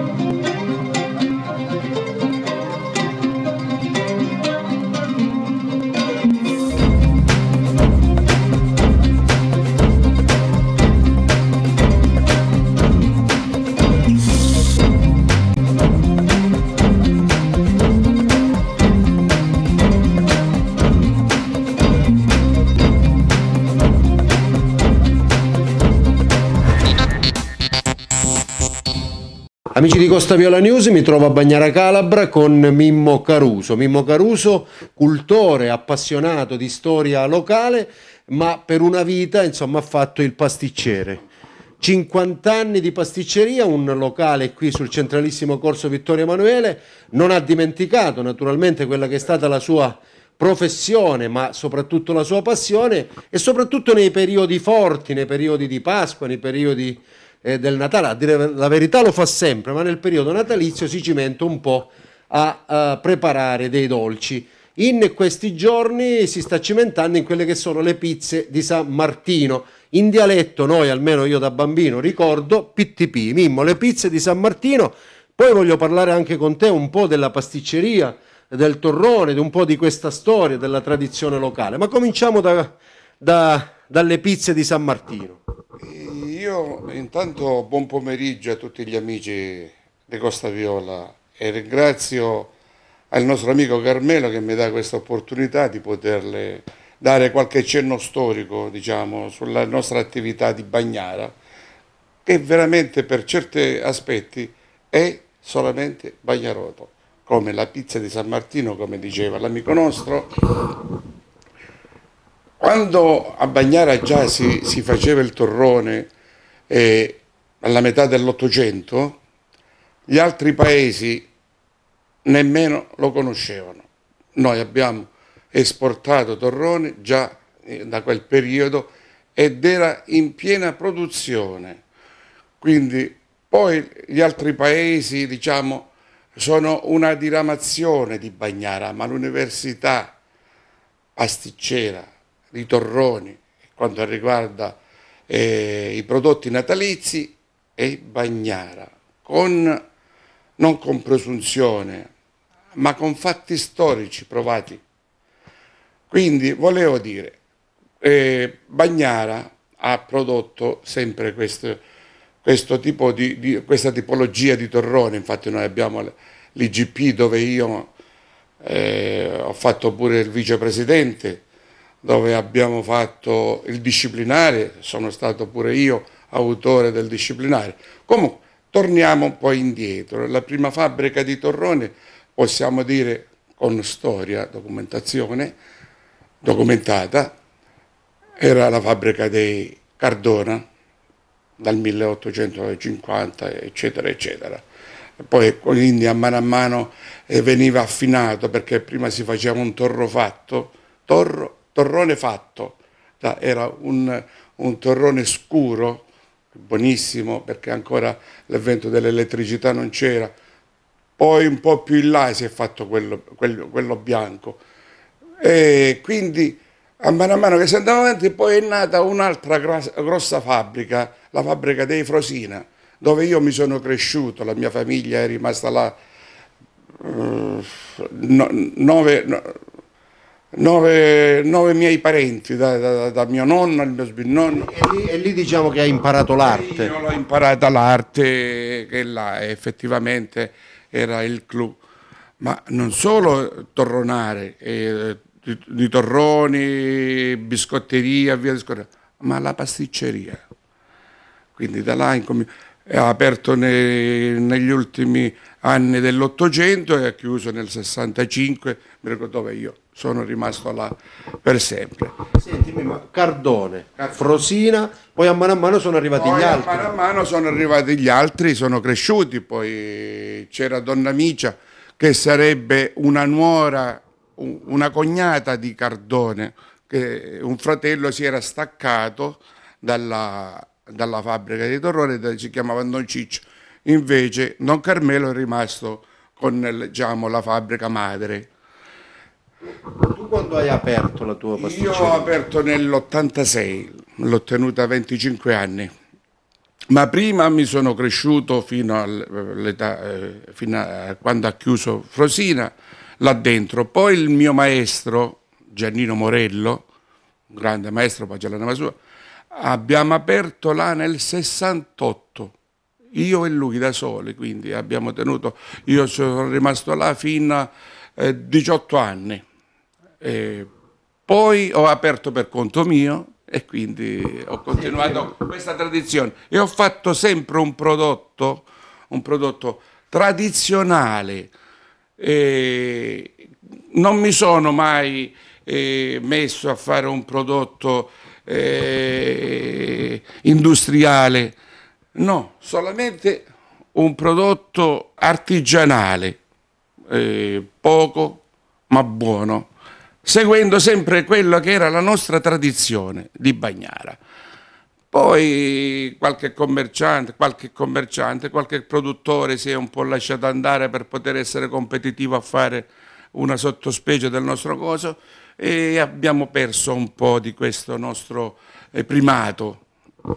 Thank you. Amici di Costa Viola News, mi trovo a Bagnara Calabra con Mimmo Caruso. Mimmo Caruso, cultore, appassionato di storia locale, ma per una vita insomma, ha fatto il pasticcere. 50 anni di pasticceria, un locale qui sul centralissimo corso Vittorio Emanuele, non ha dimenticato naturalmente quella che è stata la sua professione, ma soprattutto la sua passione e soprattutto nei periodi forti, nei periodi di Pasqua, nei periodi eh, del Natale. A dire la verità lo fa sempre, ma nel periodo natalizio si cimenta un po' a, a preparare dei dolci. In questi giorni si sta cimentando in quelle che sono le pizze di San Martino. In dialetto, noi almeno io da bambino ricordo, PTP, Mimmo, le pizze di San Martino. Poi voglio parlare anche con te un po' della pasticceria, del torrone, di un po' di questa storia, della tradizione locale. Ma cominciamo da, da, dalle pizze di San Martino. Eh, io intanto buon pomeriggio a tutti gli amici di Costa Viola e ringrazio al nostro amico Carmelo che mi dà questa opportunità di poterle dare qualche cenno storico diciamo, sulla nostra attività di Bagnara, che veramente per certi aspetti è solamente Bagnaroto, come la pizza di San Martino, come diceva l'amico nostro. Quando a Bagnara già si, si faceva il torrone, eh, alla metà dell'Ottocento, gli altri paesi nemmeno lo conoscevano. Noi abbiamo esportato torrone già eh, da quel periodo ed era in piena produzione. Quindi poi gli altri paesi, diciamo, sono una diramazione di Bagnara, ma l'università pasticcera di Torroni, quanto riguarda eh, i prodotti natalizi e Bagnara, con, non con presunzione, ma con fatti storici provati. Quindi volevo dire, eh, Bagnara ha prodotto sempre questo, questo tipo di, di, questa tipologia di torrone, infatti noi abbiamo l'IGP dove io eh, ho fatto pure il vicepresidente dove abbiamo fatto il disciplinare, sono stato pure io autore del disciplinare. Comunque, torniamo un po' indietro. La prima fabbrica di Torrone, possiamo dire con storia, documentazione, documentata, era la fabbrica dei Cardona dal 1850, eccetera, eccetera. Poi quindi a mano a mano eh, veniva affinato perché prima si faceva un torro fatto, torro torrone fatto, da, era un, un torrone scuro, buonissimo perché ancora l'avvento dell'elettricità non c'era, poi un po' più in là si è fatto quello, quello, quello bianco. E quindi a mano a mano che si andava avanti poi è nata un'altra grossa fabbrica, la fabbrica dei Frosina, dove io mi sono cresciuto, la mia famiglia è rimasta là eh, nove, nove, nove miei parenti, da, da, da, mio nonno al mio sbirnonno. E lì, e lì diciamo che hai imparato l'arte. Io l'ho imparata l'arte che là effettivamente era il clou. Ma non solo torronare, eh, di, di, torroni, biscotteria, via discorrendo, ma la pasticceria. Quindi da là è aperto nei, negli ultimi anni dell'Ottocento e ha chiuso nel 65, mi ricordo dove io sono rimasto là per sempre. Sentimi, ma Cardone, Frosina, poi a mano a mano sono arrivati poi gli altri. A mano a mano sono arrivati gli altri, sono cresciuti, poi c'era Donna Micia che sarebbe una nuora, una cognata di Cardone, che un fratello si era staccato dalla, dalla fabbrica di Torrone, si chiamava Don Ciccio, invece Don Carmelo è rimasto con diciamo, la fabbrica madre. Tu quando hai aperto la tua pasticceria? Io ho aperto nell'86, l'ho tenuta a 25 anni, ma prima mi sono cresciuto fino, all'età, eh, eh, fino a quando ha chiuso Frosina, là dentro. Poi il mio maestro, Giannino Morello, un grande maestro, Pagellana sua, abbiamo aperto là nel 68 io e lui da soli, quindi abbiamo tenuto, io sono rimasto là fino a eh, 18 anni. Eh, poi ho aperto per conto mio e quindi ho continuato questa tradizione e ho fatto sempre un prodotto, un prodotto tradizionale. Eh, non mi sono mai eh, messo a fare un prodotto eh, industriale, no, solamente un prodotto artigianale, eh, poco ma buono seguendo sempre quella che era la nostra tradizione di Bagnara. Poi qualche commerciante, qualche commerciante, qualche produttore si è un po' lasciato andare per poter essere competitivo a fare una sottospecie del nostro coso e abbiamo perso un po' di questo nostro eh, primato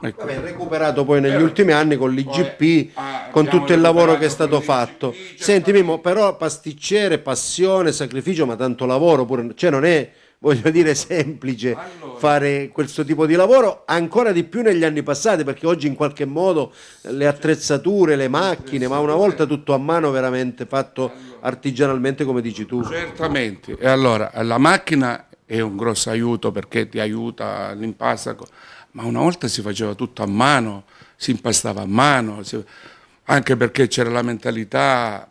Ecco. Vabbè, recuperato poi negli eh, ultimi anni con l'IGP, ah, con diciamo tutto il lavoro che è stato fatto. Cioè Senti Mimo, però pasticcere, passione, sacrificio, ma tanto lavoro pure, cioè non è, voglio dire, semplice allora. fare questo tipo di lavoro, ancora di più negli anni passati, perché oggi in qualche modo le certo. attrezzature, le macchine, ma una volta tutto a mano veramente fatto artigianalmente come dici tu. Certamente, e allora la macchina è un grosso aiuto perché ti aiuta l'impasto ma una volta si faceva tutto a mano, si impastava a mano, si... anche perché c'era la mentalità,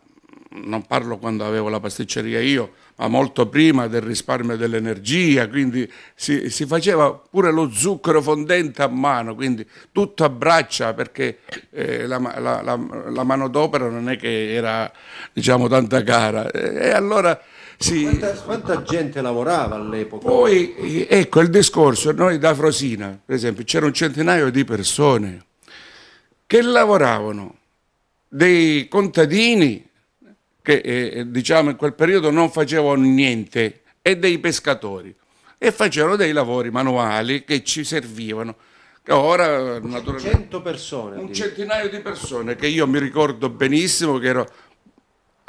non parlo quando avevo la pasticceria io, ma molto prima del risparmio dell'energia, quindi si, si, faceva pure lo zucchero fondente a mano, quindi tutto a braccia perché eh, la, la, la, la manodopera non è che era diciamo, tanta cara. E allora sì. Quanta, quanta, gente lavorava all'epoca? Poi, ecco, il discorso, noi da Frosina, per esempio, c'era un centinaio di persone che lavoravano, dei contadini che eh, eh, diciamo in quel periodo non facevano niente e dei pescatori e facevano dei lavori manuali che ci servivano. Ora, naturalmente, 100 persone, un centinaio di persone che io mi ricordo benissimo che ero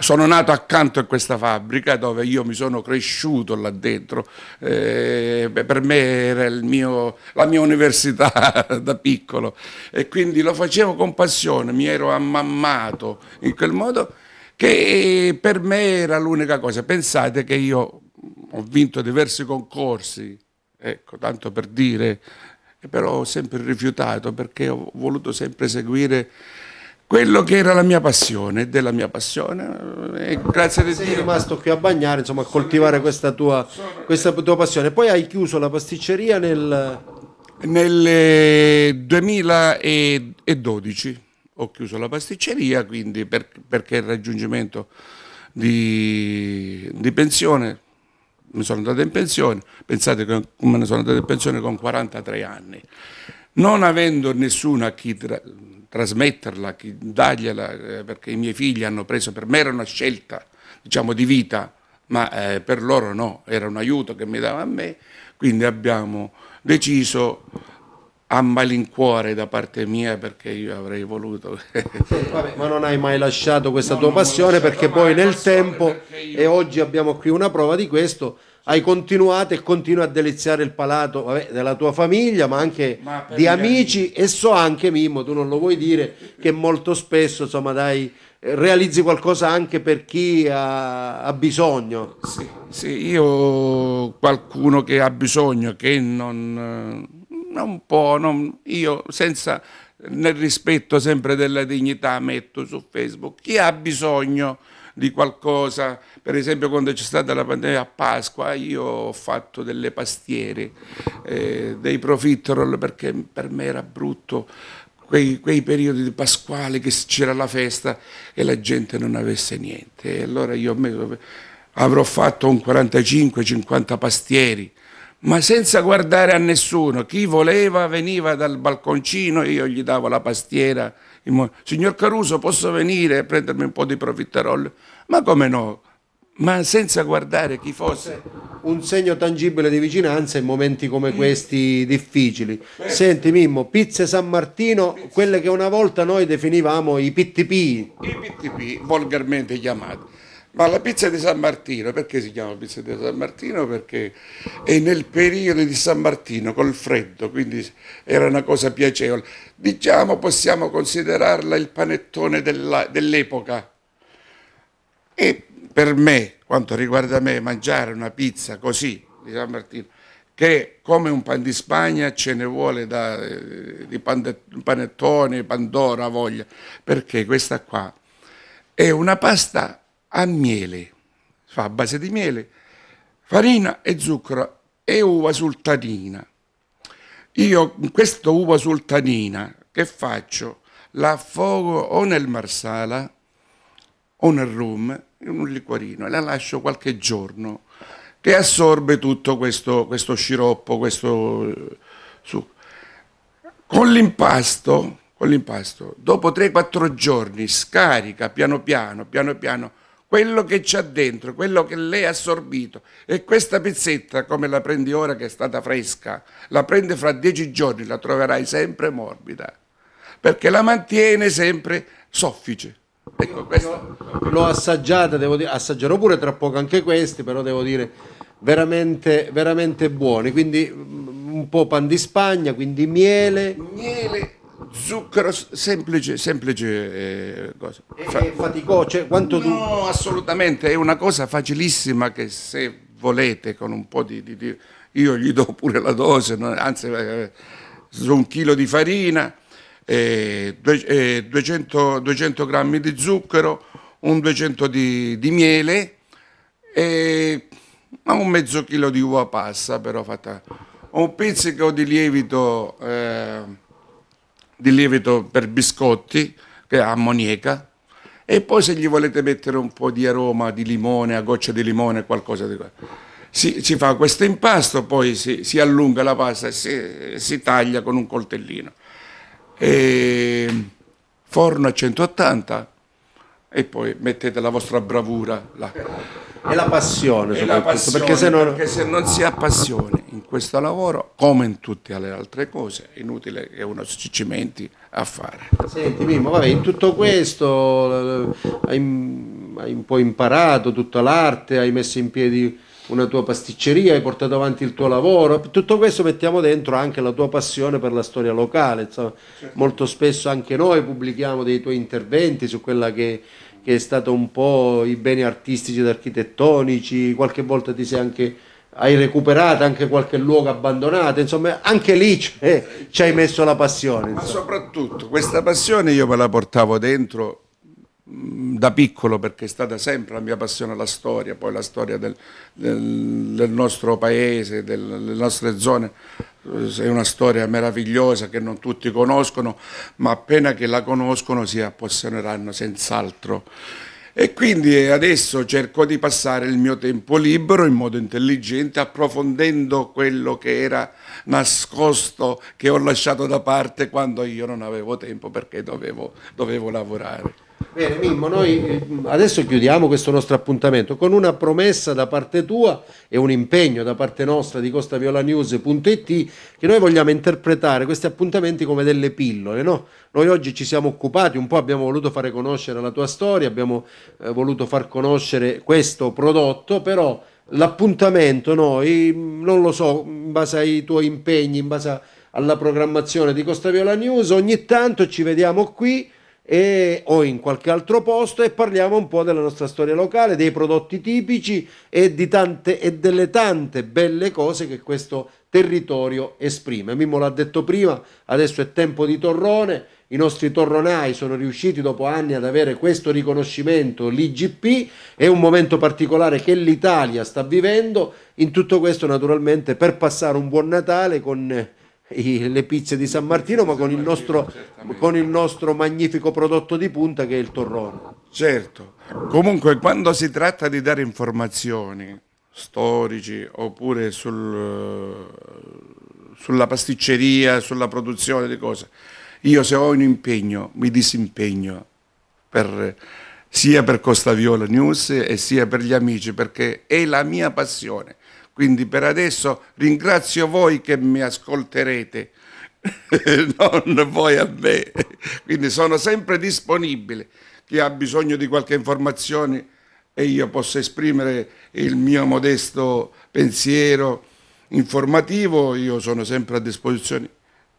sono nato accanto a questa fabbrica dove io mi sono cresciuto là dentro, eh, per me era mio, la mia università da piccolo e quindi lo facevo con passione, mi ero ammammato in quel modo che per me era l'unica cosa. Pensate che io ho vinto diversi concorsi, ecco, tanto per dire, però ho sempre rifiutato perché ho voluto sempre seguire quello che era la mia passione, della mia passione. Eh, e grazie a Dio. Sei rimasto qui a bagnare, insomma, a coltivare questa, tua, questa tua, passione. Poi hai chiuso la pasticceria nel... Nel 2012 ho chiuso la pasticceria, quindi per, perché il raggiungimento di, di, pensione, mi sono andato in pensione, pensate che me ne sono andato in pensione con 43 anni, non avendo nessuno a chi... Tra, trasmetterla, dargliela, eh, perché i miei figli hanno preso, per me era una scelta diciamo, di vita, ma eh, per loro no, era un aiuto che mi dava a me, quindi abbiamo deciso a malincuore da parte mia perché io avrei voluto. Vabbè, ma non hai mai lasciato questa no, tua passione perché poi nel tempo, io... e oggi abbiamo qui una prova di questo, hai continuato e continui a deliziare il palato vabbè, della tua famiglia, ma anche ma di amici. E so anche, Mimmo, tu non lo vuoi dire, che molto spesso insomma, dai, realizzi qualcosa anche per chi ha, ha bisogno. Sì, sì, io qualcuno che ha bisogno, che non, non può, non, io senza nel rispetto sempre della dignità metto su Facebook chi ha bisogno di qualcosa. Per esempio quando c'è stata la pandemia a Pasqua io ho fatto delle pastiere, eh, dei profiterol perché per me era brutto Quei, quei, periodi di Pasquale che c'era la festa e la gente non avesse niente. E allora io messo, avrò fatto un 45-50 pastieri, ma senza guardare a nessuno. Chi voleva veniva dal balconcino e io gli davo la pastiera signor Caruso posso venire a prendermi un po' di profiterol? Ma come no? Ma senza guardare chi fosse. Un segno tangibile di vicinanza in momenti come questi difficili. Senti Mimmo, pizze San Martino, quelle che una volta noi definivamo i PTP. I PTP, volgarmente chiamati ma la pizza di San Martino, perché si chiama pizza di San Martino? Perché è nel periodo di San Martino, col freddo, quindi era una cosa piacevole. Diciamo, possiamo considerarla il panettone dell'epoca. e per me, quanto riguarda me, mangiare una pizza così di San Martino, che come un pan di Spagna ce ne vuole da, eh, di panettone, pandora, voglia, perché questa qua è una pasta a miele, fa a base di miele, farina e zucchero e uva sultanina. Io in questa uva sultanina che faccio? La affogo o nel marsala o nel rum, in un liquorino, e la lascio qualche giorno che assorbe tutto questo, questo sciroppo, questo eh, succo. Con l'impasto, con l'impasto, dopo 3-4 giorni scarica piano piano, piano piano quello che c'è dentro, quello che lei ha assorbito. E questa pizzetta, come la prendi ora che è stata fresca, la prende fra dieci giorni, la troverai sempre morbida, perché la mantiene sempre soffice. Ecco, questa... L'ho assaggiata, devo dire, assaggerò pure tra poco anche questi, però devo dire veramente, veramente buoni. Quindi mm, un po' pan di Spagna, quindi miele. Miele zucchero semplice, semplice eh, cosa. È, Fa- faticò, cioè, quanto no, tu... assolutamente, è una cosa facilissima che se volete con un po' di... di, di io gli do pure la dose, no? anzi eh, un chilo di farina, eh, due, eh, 200, 200, grammi di zucchero, un 200 di, di miele e un mezzo chilo di uva passa però fatta un pizzico di lievito eh, di lievito per biscotti, che è ammoniaca, e poi se gli volete mettere un po' di aroma di limone, a goccia di limone, qualcosa di quello. Si, si, fa questo impasto, poi si, si allunga la pasta e si, si, taglia con un coltellino. E forno a 180 e poi mettete la vostra bravura là. E la passione, e la passione perché, se non... perché se non si ha passione in questo lavoro, come in tutte le altre cose, è inutile che uno si cimenti a fare. Senti Mimmo, vabbè, in tutto questo eh, hai, hai un po' imparato tutta l'arte, hai messo in piedi una tua pasticceria, hai portato avanti il tuo lavoro, tutto questo mettiamo dentro anche la tua passione per la storia locale, insomma, certo. molto spesso anche noi pubblichiamo dei tuoi interventi su quella che che è stato un po' i beni artistici ed architettonici, qualche volta ti sei anche hai recuperato anche qualche luogo abbandonato, insomma anche lì ci hai messo la passione. Insomma. Ma soprattutto questa passione io me la portavo dentro da piccolo perché è stata sempre la mia passione la storia, poi la storia del, del, del nostro paese, del, delle nostre zone, eh, è una storia meravigliosa che non tutti conoscono, ma appena che la conoscono si appassioneranno senz'altro. E quindi adesso cerco di passare il mio tempo libero in modo intelligente, approfondendo quello che era nascosto, che ho lasciato da parte quando io non avevo tempo perché dovevo, dovevo lavorare. Bene Mimmo, noi eh, adesso chiudiamo questo nostro appuntamento con una promessa da parte tua e un impegno da parte nostra di costaviolanews.it che noi vogliamo interpretare questi appuntamenti come delle pillole. No? Noi oggi ci siamo occupati un po', abbiamo voluto fare conoscere la tua storia, abbiamo eh, voluto far conoscere questo prodotto, però l'appuntamento noi, mm, non lo so, in base ai tuoi impegni, in base alla programmazione di Costaviola News, ogni tanto ci vediamo qui e, o in qualche altro posto e parliamo un po' della nostra storia locale, dei prodotti tipici e, tante, e delle tante belle cose che questo territorio esprime. Mimmo l'ha detto prima, adesso è tempo di torrone, i nostri torronai sono riusciti dopo anni ad avere questo riconoscimento, l'IGP, è un momento particolare che l'Italia sta vivendo, in tutto questo naturalmente per passare un buon Natale con i, le pizze di San Martino, ma con il, nostro, con il nostro magnifico prodotto di punta che è il torrone. Certo, comunque quando si tratta di dare informazioni storici oppure sul, sulla pasticceria, sulla produzione di cose, io se ho un impegno mi disimpegno per, sia per Costa Viola News e sia per gli amici perché è la mia passione. Quindi per adesso ringrazio voi che mi ascolterete, non voi a me. Quindi sono sempre disponibile. Chi ha bisogno di qualche informazione e io posso esprimere il mio modesto pensiero informativo, io sono sempre a disposizione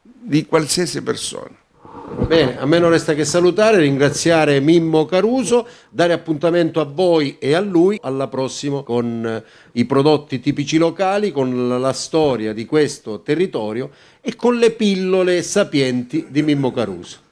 di qualsiasi persona. Bene, a me non resta che salutare, ringraziare Mimmo Caruso, dare appuntamento a voi e a lui alla prossima con eh, i prodotti tipici locali, con la storia di questo territorio e con le pillole sapienti di Mimmo Caruso.